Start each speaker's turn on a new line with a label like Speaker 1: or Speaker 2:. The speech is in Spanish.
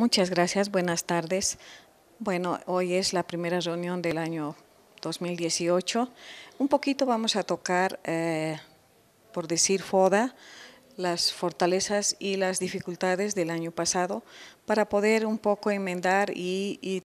Speaker 1: Muchas gracias, buenas tardes. Bueno, hoy es la primera reunión del año 2018. Un poquito vamos a tocar, eh, por decir FODA, las fortalezas y las dificultades del año pasado para poder un poco enmendar y, y